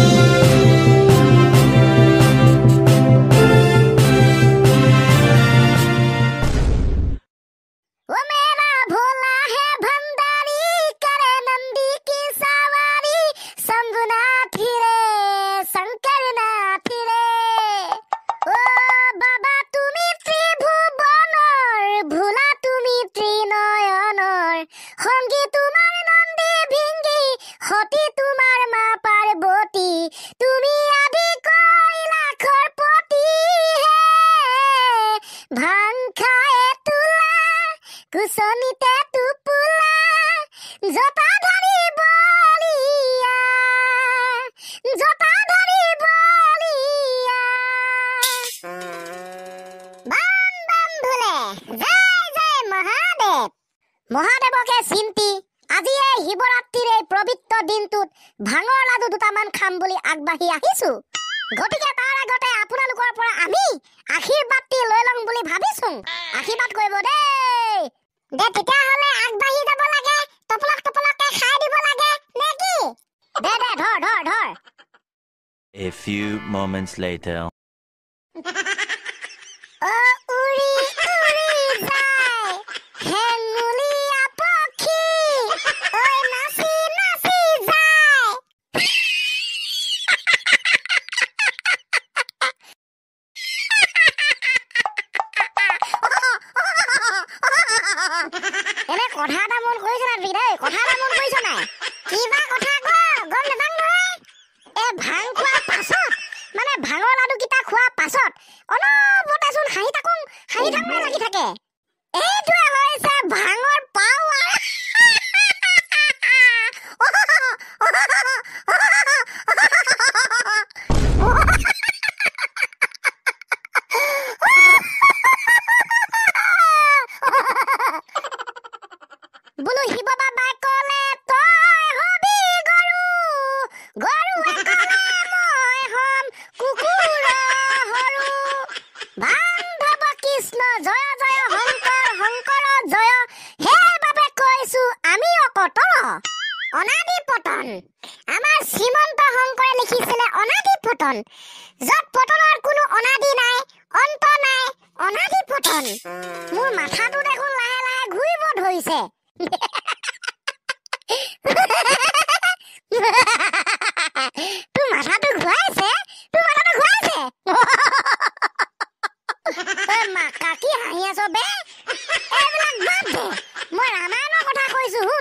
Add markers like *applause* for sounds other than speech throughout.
Thank you. জয় জয় মহাদেৱ মহাদেৱকে চিন্তি আজি এই শিৱৰাত্ৰিৰ এই পবিত্ৰ দিনটোত ভাঙৰ লাডু দুটামান খাম বুলি আগবাঢ়ি আহিছো গতিকে তাৰ আগতে আপোনালোকৰ পৰা আমি আশীৰ্বাদটি লৈ লওঁ বুলি ভাবিছো আশীৰ্বাদ কৰিব দেই দে তেতিয়াহ'লে আগবাঢ়ি যাব লাগে টপলক টপলককে খাই দিব লাগে নে কি দে দে ধৰ ধৰ ধৰ A few moments later. পাছত অলপ বতাচোন হাঁহি থাকো হাঁহি থাকোঁ লাগি থাকে এইটোৱে হৈছে ভাঙৰ জয় জয় শংকৰ শংকৰ জয় সেয়ে বাবে কৈছো আমি অকত অনাদি পতন আমাৰ শ্ৰীমন্ত শংকৰে লিখিছিলে অনাদি পতন য'ত পতনৰ কোনো অনাদি নাই অন্ত নাই অনাদি পতন মোৰ মাথাটো দেখোন লাহে লাহে ঘূৰিব ধৰিছে *laughs*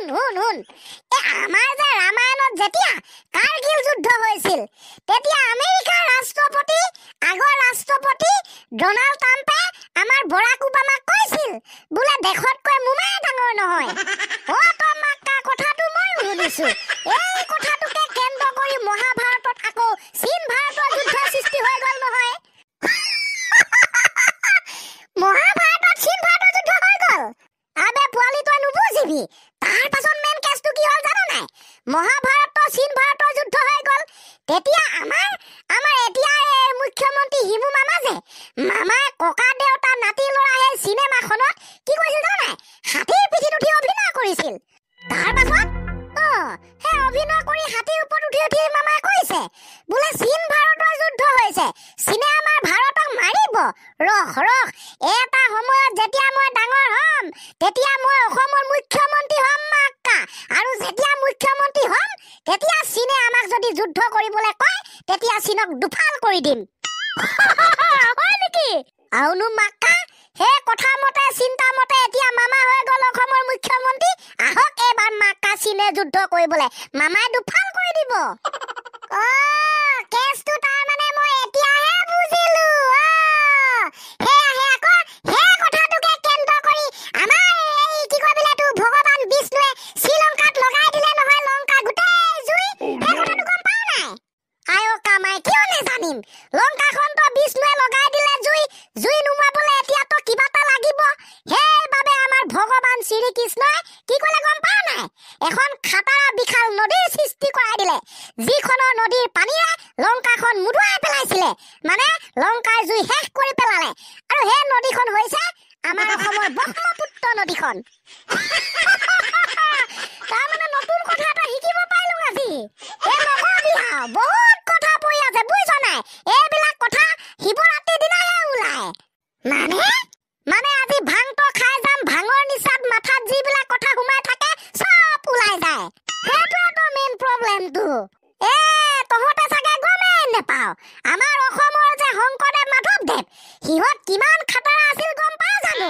শুন শুন এই আমাৰ যে ৰামায়ণত যেতিয়া কাৰ্গিল যুদ্ধ হৈছিল তেতিয়া আমেৰিকাৰ ৰাষ্ট্ৰপতি আগৰ ৰাষ্ট্ৰপতি ডনাল্ড ট্ৰাম্পে আমাৰ বৰাক ওবামাক কৈছিল বোলে দেশতকৈ মোমায়ে ডাঙৰ নহয় অ তই মাক্কা কথাটো মই শুনিছো এই কথাটো ককা দেউতা নাতি ল'ৰাহে চিনেমা খনত কি কৰিছিল জানে হাতীৰ পিঠিত উঠি অভিনয় কৰিছিল তাৰ পাছত অ সেই অভিনয় কৰি হাতীৰ ওপৰত উঠি উঠি মামাই কৈছে বোলে চীন ভাৰতৰ যুদ্ধ হৈছে চীনে আমাৰ ভাৰতক মাৰিব ৰহ ৰহ এটা সময়ত যেতিয়া মই ডাঙৰ হ'ম তেতিয়া মই অসমৰ মুখ্যমন্ত্ৰী হ'ম মাক্কা আৰু যেতিয়া মুখ্যমন্ত্ৰী হ'ম তেতিয়া চীনে আমাক যদি যুদ্ধ কৰিবলৈ কয় তেতিয়া চীনক দুফাল কৰি দিম *laughs* হয় নেকি আৰুনো মাকা সেই কথা মতে চিন্তা মতে এতিয়া মামা হৈ গল অসমৰ মুখ্যমন্ত্ৰী আহক এইবাৰ মাকা চীনে যুদ্ধ কৰিবলে মামাই দুফাল কৰি দিব অ' *laughs* এটা বিশাল সৃষ্টি কৰাই দিলে যিখনৰ নদীৰ পানীয়ে লংকাখন মুদুৱাই পেলাইছিলে মানে লংকাৰ জুই শেষ কৰি পেলালে আৰু সেই নদীখন হৈছে আমাৰ অসমৰ ব্ৰহ্মপুত্ৰ নদীখন *laughs* তাৰমানে নতুন কথা এটা শিকিব পাৰিলো আজি বহুত নামৰ যে শংকৰদেৱ মাধৱদেৱ সিহঁত কিমান খাটাৰ আছিল গম পাওঁ জানো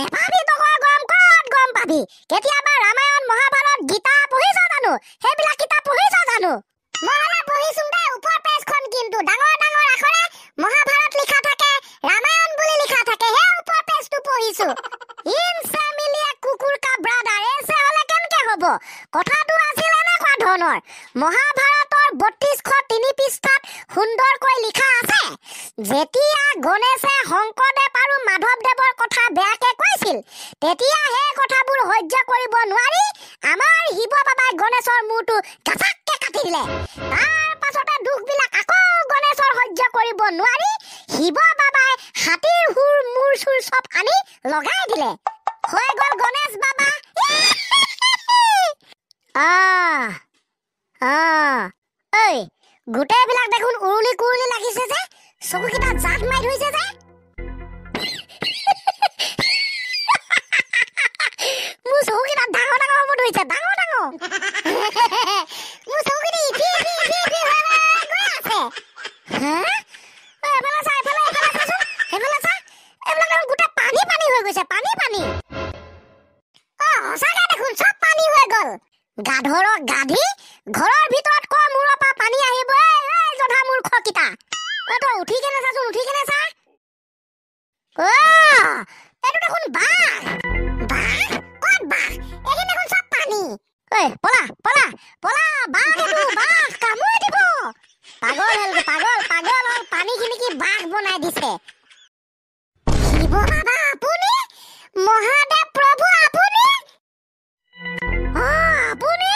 নেপাবি তকৰ গম ক'ত গম পাবি কেতিয়াবা ৰামায়ণ মহাভাৰত গীতা পঢ়িছ জানো সেইবিলাক কিতাপ পঢ়িছ জানো মহানে পঢ়িছো দে ওপৰ পেজখন কিন্তু ডাঙৰ ডাঙৰ আখৰে মহাভাৰত লিখা থাকে ৰামায়ণ বুলি লিখা থাকে সেই ওপৰ পেজটো পঢ়িছো ইন ফেমিলিয়ে কুকুৰ কা ব্ৰাদাৰ এছে হলে কেনকে হ'ব কথাটো আছিল এনেকুৱা ধৰণৰ মহাভাৰতৰ বত্ৰিছশ তিনি পৃষ্ঠাত সুন্দৰকৈ লিখা আছে যেতিয়া গণেশে শংকৰদেৱ আৰু মাধৱদেৱৰ কথা বেয়াকে কৈছিল তেতিয়া সেই কথাবোৰ সহ্য কৰিব নোৱাৰি আমাৰ শিৱ বাবাই গণেশৰ মূৰটো কেঁচাককে কাটি দিলে তাৰ পাছতে দুখবিলাক আকৌ গণেশৰ সহ্য কৰিব নোৱাৰি শিৱ বাবাই হাতীৰ সুৰ মূৰ চুৰ চব আনি লগাই দিলে হৈ গল গণেশ বাবা গোটেইবিলাক দেখোন উৰুলি কুৰুলি লাগিছে যে চকুকেইটা জাঁত মাৰি ধৰিছে যে উঠি কেনে চাচোন উঠি কেনে চা অ এটো দেখোন বা বা কত বা এদিন দেখোন সব পানী ঐ পলা পলা পলা বা এটো বা কামু দিব পাগল হল পাগল পাগল হল পানী কিনে কি বা বনাই দিছে শিব বাবা আপুনি মহাদেব প্ৰভু আপুনি অ আপুনি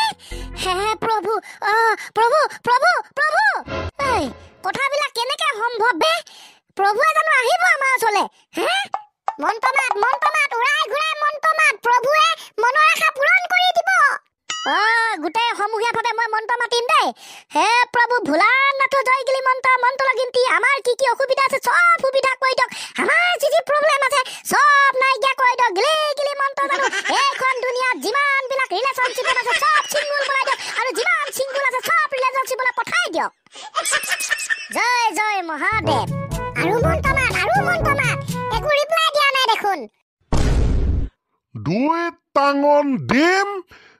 হে প্ৰভু অ প্ৰভু প্ৰভু প্ৰভু ঐ কথাবিলাক কেনেকে সম্ভৱ বে প্ৰভুৱে জানো আহিব আমাৰ ওচৰলে হে মন্তমাত মন্তমাত উৰাই ঘূৰাই মন্তমাত প্ৰভুৱে মনৰ আশা পূৰণ কৰি দিব অ গোটেই সমূহীয়া ভাবে মই মন্ত মাতিম দেই হে প্ৰভু ভোলা নাথ জয় গিলি মন্ত মন্ত লাগিম তি আমাৰ কি কি অসুবিধা আছে চব সুবিধা কৈ দিয়ক আমাৰ যি যি প্ৰব্লেম আছে চব নাইকিয়া কৈ দিয়ক গিলি গিলি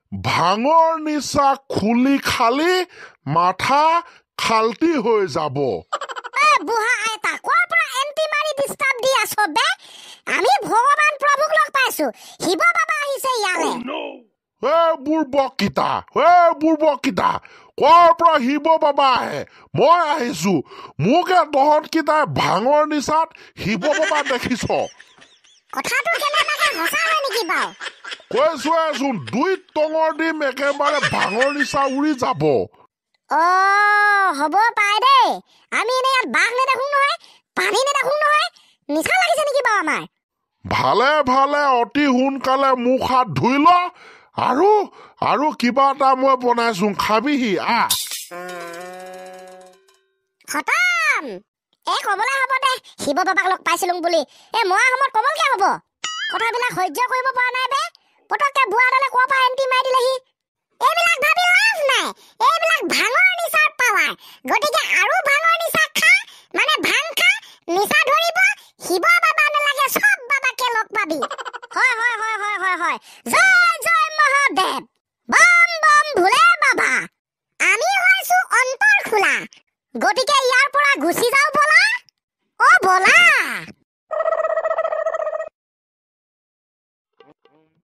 ভাঙৰ নিচা খুলি খালি মাথা খাল্টি হৈ যাব oh, শিৱ বাবা আহে মই আহিছো মোকে তহঁতকিটাই ভাঙৰ নিচাত শিৱ বাবা দেখিছ কথাটো কেনেবাকে সঁচা হয় নেকি বাৰু কৈছো এজন দুই টঙৰ দিম একেবাৰে ভাঙৰ নিচা উৰি যাব অ হব পাই দেই আমি এনে ইয়াত বাঘ নেদেখো নহয় পানী নেদেখো নহয় নিচা লাগিছে নেকি বাৰু আমাৰ ভালে ভালে অতি সোনকালে মুখ হাত ধুই ল আৰু আৰু কিবা এটা মই বনাইছো খাবিহি আহ খতম এই কমলা হ'ব দে শিৱ বাবাক লগ পাইছিলো বুলি এই মৰা সময়ত কমল কে হ'ব কথাবিলাক সহ্য কৰিব পৰা নাই বে পটককে বুঢ়া দলে কোৱা পৰা এণ্টি মাৰি দিলেহি এইবিলাক ভাবি লাভ নাই এইবিলাক ভাঙৰ নিচাৰ পাৱাৰ গতিকে আৰু ভাঙৰ নিচা খা মানে ভাং খা নিচা ধৰিব শিৱ বাবা নালাগে চব বাবাকে লগ পাবি হয় হয় হয় হয় হয় হয় জয় জয় মহাদেৱ বম বম ভোলে বাবা আমি হৈছো অন্তৰ খোলা গতিকে ইয়াৰ ঘুষি যাও বলা ও বলা